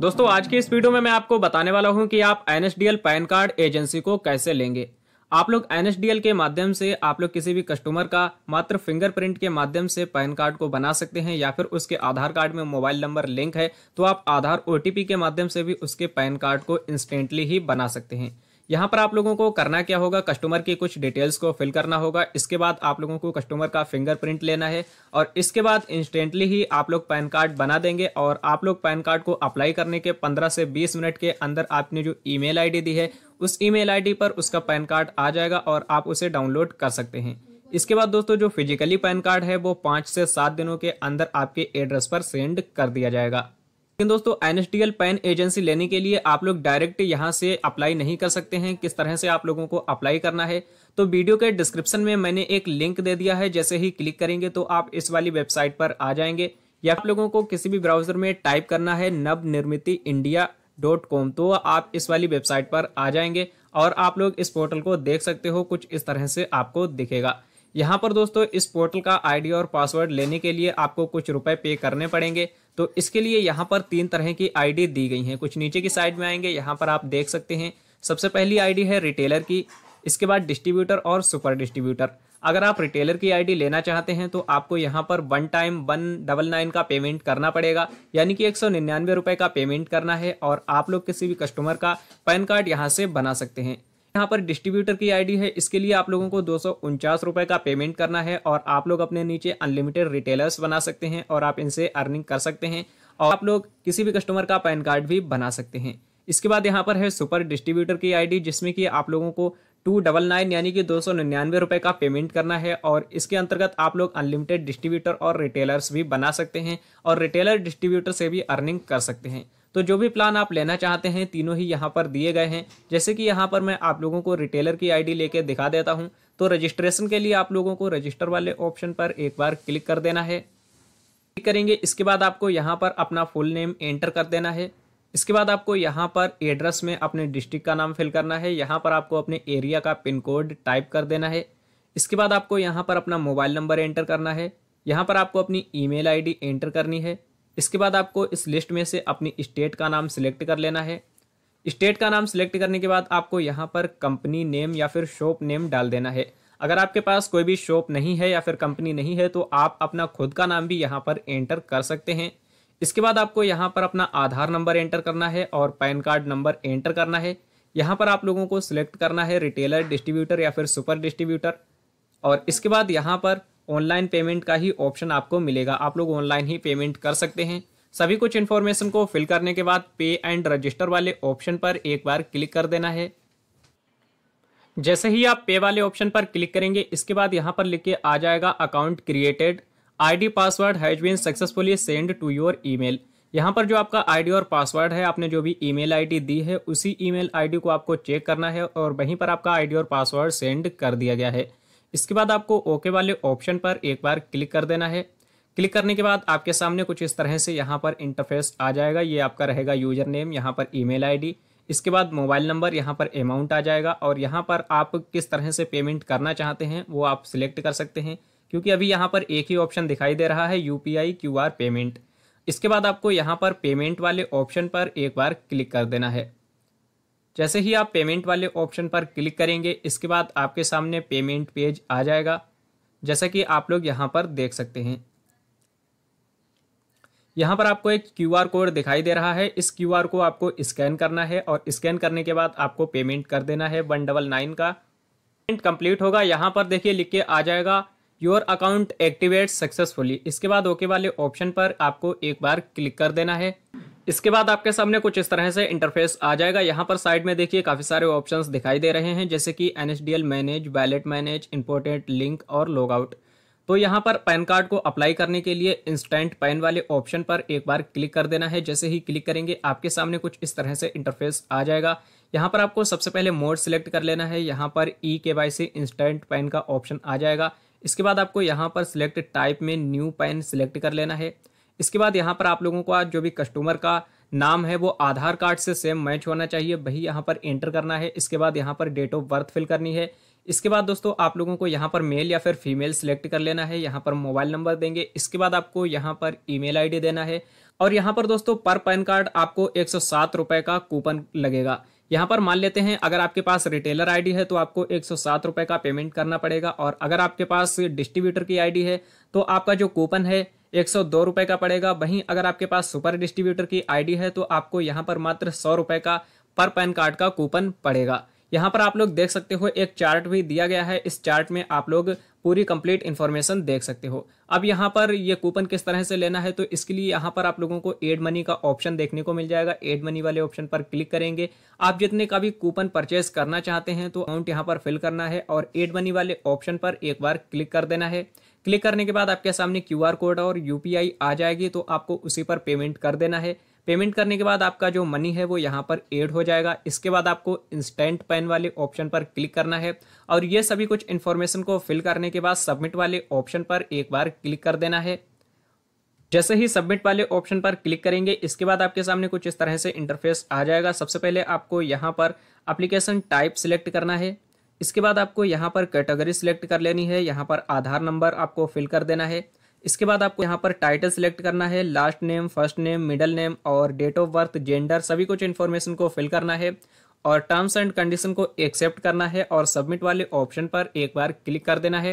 दोस्तों आज के इस वीडियो में मैं आपको बताने वाला हूं कि आप एन पैन कार्ड एजेंसी को कैसे लेंगे आप लोग एन के माध्यम से आप लोग किसी भी कस्टमर का मात्र फिंगरप्रिंट के माध्यम से पैन कार्ड को बना सकते हैं या फिर उसके आधार कार्ड में मोबाइल नंबर लिंक है तो आप आधार ओ के माध्यम से भी उसके पैन कार्ड को इंस्टेंटली ही बना सकते हैं यहाँ पर आप लोगों को करना क्या होगा कस्टमर की कुछ डिटेल्स को फिल करना होगा इसके बाद आप लोगों को कस्टमर का फिंगरप्रिंट लेना है और इसके बाद इंस्टेंटली ही आप लोग पैन कार्ड बना देंगे और आप लोग पैन कार्ड को अप्लाई करने के 15 से 20 मिनट के अंदर आपने जो ईमेल आईडी दी है उस ईमेल आईडी पर उसका पैन कार्ड आ जाएगा और आप उसे डाउनलोड कर सकते हैं इसके बाद दोस्तों जो फिजिकली पैन कार्ड है वो पाँच से सात दिनों के अंदर आपके एड्रेस पर सेंड कर दिया जाएगा लेकिन दोस्तों एन एस पैन एजेंसी लेने के लिए आप लोग डायरेक्ट यहाँ से अप्लाई नहीं कर सकते हैं किस तरह से आप लोगों को अप्लाई करना है तो वीडियो के डिस्क्रिप्शन में मैंने एक लिंक दे दिया है जैसे ही क्लिक करेंगे तो आप इस वाली वेबसाइट पर आ जाएंगे या आप लोगों को किसी भी ब्राउजर में टाइप करना है नव निर्मिति इंडिया डॉट कॉम तो आप इस वाली वेबसाइट पर आ जाएंगे और आप लोग इस पोर्टल को देख सकते हो कुछ इस तरह से आपको दिखेगा यहाँ पर दोस्तों इस पोर्टल का आईडी और पासवर्ड लेने के लिए आपको कुछ रुपए पे करने पड़ेंगे तो इसके लिए यहाँ पर तीन तरह की आईडी दी गई हैं कुछ नीचे की साइड में आएंगे यहाँ पर आप देख सकते हैं सबसे पहली आईडी है रिटेलर की इसके बाद डिस्ट्रीब्यूटर और सुपर डिस्ट्रीब्यूटर अगर आप रिटेलर की आईडी लेना चाहते हैं तो आपको यहाँ पर one time one double nine का पेमेंट करना पड़ेगा यानी कि एक सौ निन्यानवे रुपये का पेमेंट करना है और आप लोग किसी भी कस्टमर का पैन कार्ड यहाँ से बना सकते हैं यहाँ पर डिस्ट्रीब्यूटर की आईडी है इसके लिए आप लोगों को दो रुपए का पेमेंट करना है और आप लोग अपने नीचे अनलिमिटेड रिटेलर्स बना सकते हैं और आप इनसे अर्निंग कर सकते हैं और आप लोग किसी भी कस्टमर का पैन कार्ड भी बना सकते हैं इसके बाद यहाँ पर है सुपर डिस्ट्रीब्यूटर की आईडी जिसमें कि आप लोगों को टू डबल नाइन यानी कि दो सौ निन्यानवे रुपये का पेमेंट करना है और इसके अंतर्गत आप लोग अनलिमिटेड डिस्ट्रीब्यूटर और रिटेलर्स भी बना सकते हैं और रिटेलर डिस्ट्रीब्यूटर से भी अर्निंग कर सकते हैं तो जो भी प्लान आप लेना चाहते हैं तीनों ही यहाँ पर दिए गए हैं जैसे कि यहाँ पर मैं आप लोगों को रिटेलर की आईडी लेके दिखा देता हूँ तो रजिस्ट्रेशन के लिए आप लोगों को रजिस्टर वाले ऑप्शन पर एक बार क्लिक कर देना है क्लिक करेंगे इसके बाद आपको यहाँ पर अपना फुल नेम एंटर कर देना है इसके बाद आपको यहाँ पर एड्रेस में अपने डिस्ट्रिक्ट का नाम फिल करना है यहाँ पर आपको अपने एरिया का पिन कोड टाइप कर देना है इसके बाद आपको यहाँ पर अपना मोबाइल नंबर एंटर करना है यहाँ पर आपको अपनी ईमेल आईडी एंटर करनी है इसके बाद आपको इस लिस्ट में से अपनी स्टेट का नाम सिलेक्ट कर लेना है स्टेट का नाम सिलेक्ट करने के बाद आपको यहाँ पर कंपनी नेम या फिर शॉप नेम डाल देना है अगर आपके पास कोई भी शॉप नहीं है या फिर कंपनी नहीं है तो आप अपना खुद का नाम भी यहाँ पर एंटर कर सकते हैं इसके बाद आपको यहाँ पर अपना आधार नंबर एंटर करना है और पैन कार्ड नंबर एंटर करना है यहाँ पर आप लोगों को सिलेक्ट करना है रिटेलर डिस्ट्रीब्यूटर या फिर सुपर डिस्ट्रीब्यूटर और इसके बाद यहाँ पर ऑनलाइन पेमेंट का ही ऑप्शन आपको मिलेगा आप लोग ऑनलाइन ही पेमेंट कर सकते हैं सभी कुछ इन्फॉर्मेशन को फिल करने के बाद पे एंड रजिस्टर वाले ऑप्शन पर एक बार क्लिक कर देना है जैसे ही आप पे वाले ऑप्शन पर क्लिक करेंगे इसके बाद यहाँ पर लिख के आ जाएगा account created ID password has been successfully send to your email यहाँ पर जो आपका आईडी और पासवर्ड है आपने जो भी ईमेल आईडी दी है उसी ईमेल आईडी को आपको चेक करना है और वहीं पर आपका आईडी और पासवर्ड सेंड कर दिया गया है इसके बाद आपको ओके वाले ऑप्शन पर एक बार क्लिक कर देना है क्लिक करने के बाद आपके सामने कुछ इस तरह से यहाँ पर इंटरफेस आ जाएगा ये आपका रहेगा यूजर नेम यहाँ पर ईमेल आईडी इसके बाद मोबाइल नंबर यहाँ पर अमाउंट आ जाएगा और यहाँ पर आप किस तरह से पेमेंट करना चाहते हैं वो आप सिलेक्ट कर सकते हैं क्योंकि अभी यहाँ पर एक ही ऑप्शन दिखाई दे रहा है यू पी पेमेंट इसके बाद आपको यहाँ पर पेमेंट वाले ऑप्शन पर एक बार क्लिक कर देना है जैसे ही आप पेमेंट वाले ऑप्शन पर क्लिक करेंगे इसके बाद आपके सामने पेमेंट पेज आ जाएगा जैसा कि आप लोग यहाँ पर देख सकते हैं यहाँ पर आपको एक क्यू आर कोड दिखाई दे रहा है इस क्यू आर को आपको स्कैन करना है और स्कैन करने के बाद आपको पेमेंट कर देना है वन डबल नाइन का पेमेंट कंप्लीट होगा यहाँ पर देखिए लिख के आ जाएगा योर अकाउंट एक्टिवेट सक्सेसफुली इसके बाद ओके वाले ऑप्शन पर आपको एक बार क्लिक कर देना है इसके बाद आपके सामने कुछ इस तरह से इंटरफेस आ जाएगा यहाँ पर साइड में देखिए काफ़ी सारे ऑप्शंस दिखाई दे रहे हैं जैसे कि एन manage wallet manage important link और लॉग आउट तो यहाँ पर पैन कार्ड को अप्लाई करने के लिए इंस्टेंट पैन वाले ऑप्शन पर एक बार क्लिक कर देना है जैसे ही क्लिक करेंगे आपके सामने कुछ इस तरह से इंटरफेस आ जाएगा यहाँ पर आपको सबसे पहले मोड सिलेक्ट कर लेना है यहाँ पर E K Y C instant PAN का ऑप्शन आ जाएगा इसके बाद आपको यहाँ पर सिलेक्ट टाइप में न्यू पैन सिलेक्ट कर लेना है इसके बाद यहाँ पर आप लोगों का जो भी कस्टमर का नाम है वो आधार कार्ड से सेम मैच होना चाहिए वही यहाँ पर एंटर करना है इसके बाद यहाँ पर डेट ऑफ बर्थ फिल करनी है इसके बाद दोस्तों आप लोगों को यहाँ पर मेल या फिर फीमेल सेलेक्ट कर लेना है यहाँ पर मोबाइल नंबर देंगे इसके बाद आपको यहाँ पर ईमेल आईडी देना है और यहाँ पर दोस्तों पर पैन कार्ड आपको एक रुपए का कूपन लगेगा यहाँ पर मान लेते हैं अगर आपके पास रिटेलर आईडी है तो आपको एक रुपए का पेमेंट करना पड़ेगा और अगर आपके पास डिस्ट्रीब्यूटर की आईडी है तो आपका जो कूपन है एक सौ दो रुपये का पड़ेगा वहीं अगर आपके पास सुपर डिस्ट्रीब्यूटर की आईडी है तो आपको यहाँ पर मात्र सौ रुपये का पर पैन कार्ड का कूपन पड़ेगा यहाँ पर आप लोग देख सकते हो एक चार्ट भी दिया गया है इस चार्ट में आप लोग पूरी कंप्लीट इन्फॉर्मेशन देख सकते हो अब यहाँ पर ये कूपन किस तरह से लेना है तो इसके लिए यहाँ पर आप लोगों को एड मनी का ऑप्शन देखने को मिल जाएगा एड मनी वाले ऑप्शन पर क्लिक करेंगे आप जितने का भी कूपन परचेस करना चाहते हैं तो अमाउंट यहाँ पर फिल करना है और एड मनी वाले ऑप्शन पर एक बार क्लिक कर देना है क्लिक करने के बाद आपके सामने क्यू कोड और यू आ जाएगी तो आपको उसी पर पेमेंट कर देना है पेमेंट करने के बाद आपका जो मनी है वो यहाँ पर एड हो जाएगा इसके बाद आपको इंस्टेंट पेन वाले ऑप्शन पर क्लिक करना है और ये सभी कुछ इन्फॉर्मेशन को फिल करने के बाद सबमिट वाले ऑप्शन पर एक बार क्लिक कर देना है जैसे ही सबमिट वाले ऑप्शन पर क्लिक करेंगे इसके बाद आपके सामने कुछ इस तरह से इंटरफेस आ जाएगा सबसे पहले आपको यहाँ पर अप्लीकेशन टाइप सिलेक्ट करना है इसके बाद आपको यहाँ पर कैटेगरी सिलेक्ट कर लेनी है यहाँ पर आधार नंबर आपको फिल कर देना है इसके बाद आपको यहाँ पर टाइटल सेलेक्ट करना है last name first name middle name और डेट ऑफ बर्थ जेंडर सभी कुछ इन्फॉर्मेशन को फिल करना है और टर्म्स एंड कंडीशन को एक्सेप्ट करना है और सबमिट वाले ऑप्शन पर एक बार क्लिक कर देना है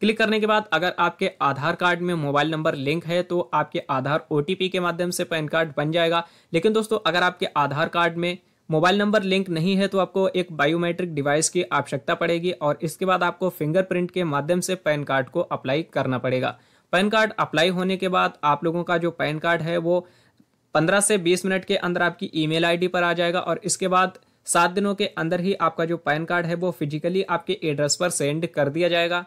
क्लिक करने के बाद अगर आपके आधार कार्ड में मोबाइल नंबर लिंक है तो आपके आधार ओ के माध्यम से पैन कार्ड बन जाएगा लेकिन दोस्तों अगर आपके आधार कार्ड में मोबाइल नंबर लिंक नहीं है तो आपको एक बायोमेट्रिक डिवाइस की आवश्यकता पड़ेगी और इसके बाद आपको फिंगरप्रिंट के माध्यम से पैन कार्ड को अप्लाई करना पड़ेगा पैन कार्ड अप्लाई होने के बाद आप लोगों का जो पैन कार्ड है वो पंद्रह से बीस मिनट के अंदर आपकी ईमेल आईडी पर आ जाएगा और इसके बाद सात दिनों के अंदर ही आपका जो पैन कार्ड है वो फिजिकली आपके एड्रेस पर सेंड कर दिया जाएगा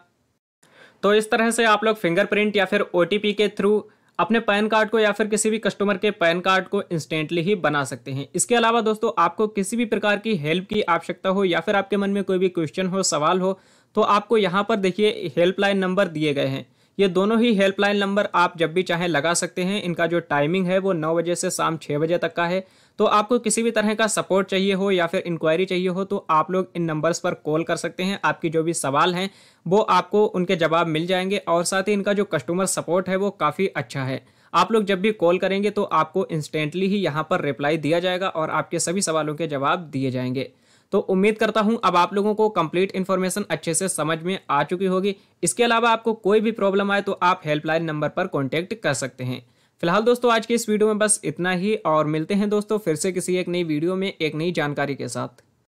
तो इस तरह से आप लोग फिंगरप्रिंट या फिर ओ के थ्रू अपने पैन कार्ड को या फिर किसी भी कस्टमर के पैन कार्ड को इंस्टेंटली ही बना सकते हैं इसके अलावा दोस्तों आपको किसी भी प्रकार की हेल्प की आवश्यकता हो या फिर आपके मन में कोई भी क्वेश्चन हो सवाल हो तो आपको यहाँ पर देखिए हेल्पलाइन नंबर दिए गए हैं ये दोनों ही हेल्पलाइन नंबर आप जब भी चाहें लगा सकते हैं इनका जो टाइमिंग है वो नौ बजे से शाम छः बजे तक का है तो आपको किसी भी तरह का सपोर्ट चाहिए हो या फिर इंक्वायरी चाहिए हो तो आप लोग इन नंबर्स पर कॉल कर सकते हैं आपकी जो भी सवाल हैं वो आपको उनके जवाब मिल जाएंगे और साथ ही इनका जो कस्टमर सपोर्ट है वो काफ़ी अच्छा है आप लोग जब भी कॉल करेंगे तो आपको इंस्टेंटली ही यहाँ पर रिप्लाई दिया जाएगा और आपके सभी सवालों के जवाब दिए जाएंगे तो उम्मीद करता हूँ अब आप लोगों को कंप्लीट इन्फॉर्मेशन अच्छे से समझ में आ चुकी होगी इसके अलावा आपको कोई भी प्रॉब्लम आए तो आप हेल्पलाइन नंबर पर कॉन्टैक्ट कर सकते हैं फिलहाल दोस्तों आज की इस वीडियो में बस इतना ही और मिलते हैं दोस्तों फिर से किसी एक नई वीडियो में एक नई जानकारी के साथ